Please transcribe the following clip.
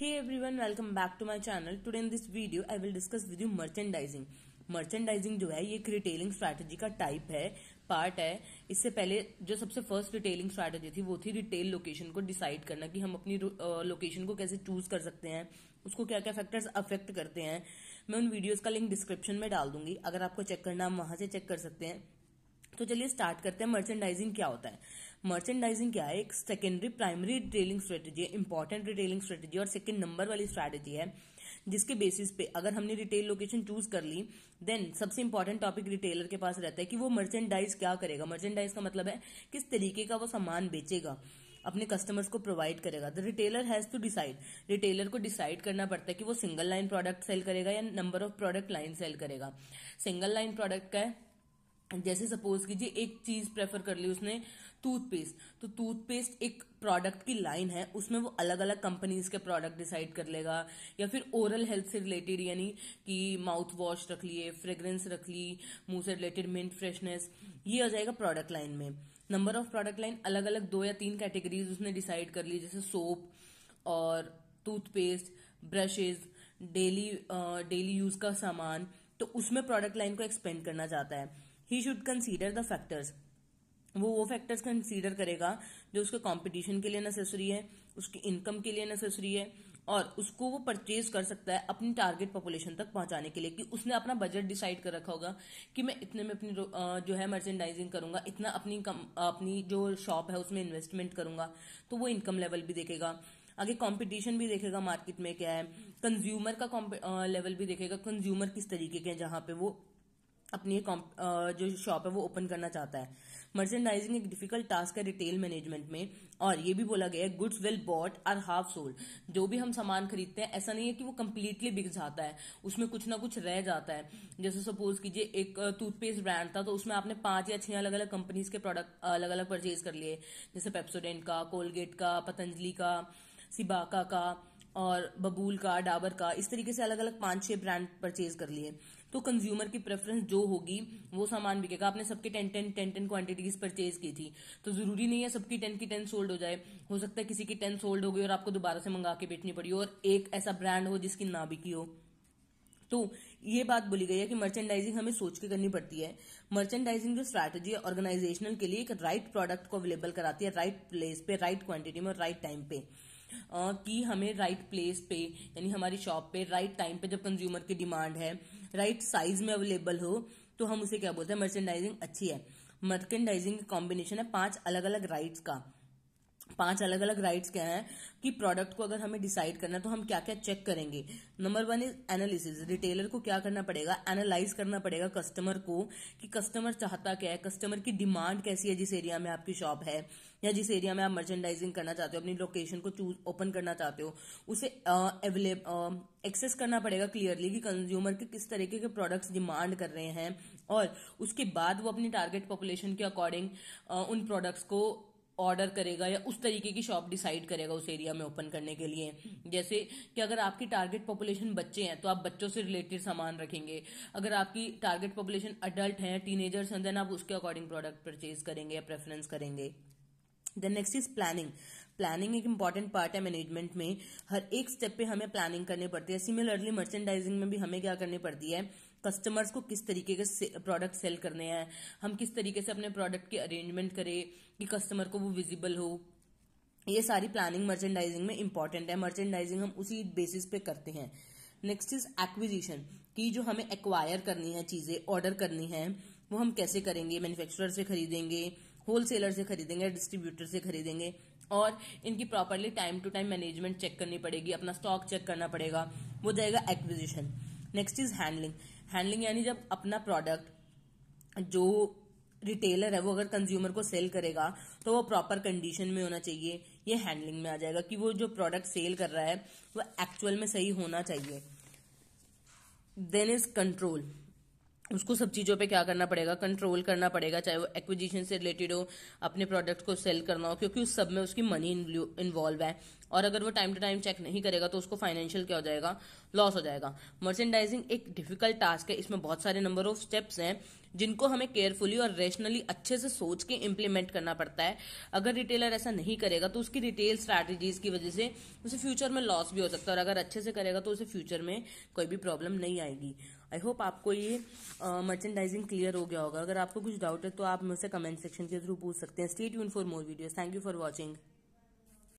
Hey everyone welcome back to my channel today in video, I will discuss with you merchandising. Merchandising जो है ये एक retailing strategy का type है part है इससे पहले जो सबसे फर्स्ट रिटेलिंग स्ट्रैटेजी थी वो थी रिटेल लोकेशन को डिसाइड करना कि हम अपनी लोकेशन को कैसे चूज कर सकते हैं उसको क्या क्या फैक्टर्स अफेक्ट करते हैं मैं उन वीडियोस का लिंक डिस्क्रिप्शन में डाल दूंगी अगर आपको चेक करना हम वहां से चेक कर सकते हैं तो चलिए स्टार्ट करते हैं मर्चेंडाइजिंग क्या होता है मर्चेंडाइजिंग क्या है एक सेकेंडरी प्राइमरी रिटेलिंग स्ट्रेटेजी है इंपॉर्टेंट रिटेलिंग स्ट्रेटेजी और सेकेंड नंबर वाली स्ट्रेटेजी है जिसके बेसिस पे अगर हमने रिटेल लोकेशन चूज कर ली देन सबसे इंपॉर्टेंट टॉपिक रिटेलर के पास रहता है कि वो मर्चेंडाइज क्या करेगा मर्चेंडाइज का मतलब है किस तरीके का वो सामान बेचेगा अपने कस्टमर्स को प्रोवाइड करेगा the retailer has to decide retailer को डिसाइड करना पड़ता है कि वो सिंगल लाइन प्रोडक्ट सेल करेगा या number of product line sale करेगा सिंगल लाइन प्रोडक्ट का है जैसे सपोज कीजिए एक चीज प्रेफर कर ली उसने टूथपेस्ट तो टूथपेस्ट एक प्रोडक्ट की लाइन है उसमें वो अलग अलग कंपनीज के प्रोडक्ट डिसाइड कर लेगा या फिर ओरल हेल्थ से रिलेटेड यानी कि माउथ वॉश रख लिए फ्रेग्रेंस रख ली मुंह से रिलेटेड मिंट फ्रेशनेस ये आ जाएगा प्रोडक्ट लाइन में नंबर ऑफ प्रोडक्ट लाइन अलग अलग दो या तीन कैटेगरीज उसने डिसाइड कर ली जैसे सोप और toothpaste brushes daily daily use का सामान तो उसमें प्रोडक्ट लाइन को एक्सपेंड करना चाहता है he should consider the factors वो वो फैक्टर्स कंसीडर करेगा जो उसके कंपटीशन के लिए नेसेसरी है उसकी इनकम के लिए नेसेसरी है और उसको वो परचेज कर सकता है अपनी टारगेट पॉपुलेशन तक पहुंचाने के लिए कि उसने अपना बजट डिसाइड कर रखा होगा कि मैं इतने में अपनी जो है मर्चेंडाइजिंग करूंगा इतना अपनी कम, अपनी जो शॉप है उसमें इन्वेस्टमेंट करूंगा तो वो इनकम लेवल भी देखेगा आगे कंपटीशन भी देखेगा मार्केट में क्या है कंज्यूमर का लेवल भी देखेगा कंज्यूमर किस तरीके के हैं जहां पे वो अपनी जो शॉप है वो ओपन करना चाहता है मर्चेंडाइजिंग एक डिफिकल्ट टास्क है रिटेल मैनेजमेंट में और ये भी बोला गया है goods well bought are half sold जो भी हम सामान खरीदते हैं ऐसा नहीं है कि वो कम्प्लीटली बिक जाता है उसमें कुछ ना कुछ रह जाता है जैसे सपोज कीजिए एक टूथपेस्ट ब्रांड था तो उसमें आपने पांच या छह अलग अलग कंपनीज के प्रोडक्ट अलग अलग परचेज कर लिए जैसे पेप्सोडेंट का कोलगेट का पतंजलि का सिबाका का और बबूल का डाबर का इस तरीके से अलग अलग पांच छह ब्रांड परचेज कर लिए तो कंज्यूमर की प्रेफरेंस जो होगी वो सामान बिकेगा आपने सबके ten ten ten ten quantities purchase की थी तो जरूरी नहीं है सबकी टेन की टेन सोल्ड हो जाए हो सकता है किसी की टेन सोल्ड हो गई और आपको दोबारा से मंगा के बेचनी पड़ी और एक ऐसा ब्रांड हो जिसकी ना बिकी हो तो ये बात बोली गई है कि मर्चेंडाइजिंग हमें सोच के करनी पड़ती है मर्चेंडाइजिंग जो स्ट्रैटेजी है ऑर्गेनाइजेशनल के लिए एक राइट प्रोडक्ट को अवेलेबल कराती है राइट प्लेस पे राइट क्वांटिटी में और राइट टाइम पे कि हमें राइट प्लेस पे यानी हमारी शॉप पे राइट टाइम पे जब कंज्यूमर की डिमांड है राइट साइज में अवेलेबल हो तो हम उसे क्या बोलते हैं मर्चेंडाइजिंग अच्छी है मर्चेंडाइजिंग कॉम्बिनेशन है पांच अलग अलग राइट्स का पांच अलग अलग राइट्स क्या हैं कि प्रोडक्ट को अगर हमें डिसाइड करना है तो हम क्या क्या चेक करेंगे number one is analysis retailer को क्या करना पड़ेगा एनालाइज करना पड़ेगा कस्टमर को कि कस्टमर चाहता क्या है कस्टमर की डिमांड कैसी है जिस एरिया में आपकी शॉप है या जिस एरिया में आप मर्चेंडाइजिंग करना चाहते हो अपनी लोकेशन को चूज ओपन करना चाहते हो उसे अवेलेब एक्सेस करना पड़ेगा क्लियरली कि कंज्यूमर के किस तरीके के प्रोडक्ट्स डिमांड कर रहे हैं और उसके बाद वो अपनी टारगेट पॉपुलेशन के अकॉर्डिंग उन प्रोडक्ट्स को ऑर्डर करेगा या उस तरीके की शॉप डिसाइड करेगा उस एरिया में ओपन करने के लिए जैसे कि अगर आपकी टारगेट पॉपुलेशन बच्चे हैं तो आप बच्चों से रिलेटेड सामान रखेंगे अगर आपकी टारगेट पॉपुलेशन अडल्ट हैं टीनेजर्स हैं देन आप उसके अकॉर्डिंग प्रोडक्ट परचेज करेंगे या प्रेफरेंस करेंगे then next is planning planning एक इंपॉर्टेंट पार्ट है मैनेजमेंट में हर एक स्टेप पे हमें प्लानिंग करनी पड़ती है सिमिलरली मर्चेंडाइजिंग में भी हमें क्या करनी पड़ती है कस्टमर्स को किस तरीके के प्रोडक्ट सेल करने हैं हम किस तरीके से अपने प्रोडक्ट की अरेंजमेंट करें कि कस्टमर को वो विजिबल हो ये सारी प्लानिंग मर्चेंडाइजिंग में इंपॉर्टेंट है मर्चेंडाइजिंग हम उसी बेसिस पे करते हैं नेक्स्ट इज एक्विजिशन कि जो हमें एक्वायर करनी है चीजें ऑर्डर करनी है वो हम कैसे करेंगे मैन्युफैक्चरर से खरीदेंगे होलसेलर से खरीदेंगे डिस्ट्रीब्यूटर से खरीदेंगे और इनकी properly time to time management check करनी पड़ेगी अपना स्टॉक चेक करना पड़ेगा वो जाएगा acquisition next is handling handling यानी जब अपना प्रोडक्ट जो रिटेलर है वो अगर कंज्यूमर को सेल करेगा तो वो प्रॉपर कंडीशन में होना चाहिए ये हैंडलिंग में आ जाएगा कि वो जो प्रोडक्ट सेल कर रहा है वो एक्चुअल में सही होना चाहिए देन इज कंट्रोल उसको सब चीज़ों पे क्या करना पड़ेगा कंट्रोल करना पड़ेगा चाहे वो एक्विजिशन से रिलेटेड हो अपने प्रोडक्ट को सेल करना हो क्योंकि उस सब में उसकी मनी इन्वॉल्व है और अगर वो टाइम टू टाइम चेक नहीं करेगा तो उसको फाइनेंशियल क्या हो जाएगा लॉस हो जाएगा मर्चेंडाइजिंग एक डिफिकल्ट टास्क है इसमें बहुत सारे नंबर ऑफ स्टेप्स हैं जिनको हमें केयरफुली और रेशनली अच्छे से सोच के इम्प्लीमेंट करना पड़ता है अगर रिटेलर ऐसा नहीं करेगा तो उसकी रिटेल स्ट्रैटेजीज की वजह से उसे फ्यूचर में लॉस भी हो सकता है और अगर अच्छे से करेगा तो उसे फ्यूचर में कोई भी प्रॉब्लम नहीं आएगी आई होप आपको ये मर्चेंडाइजिंग क्लियर हो गया होगा अगर आपको कुछ डाउट है तो आप मुझसे कमेंट सेक्शन के थ्रू पूछ सकते हैं स्टेट यून for more videos thank you for watching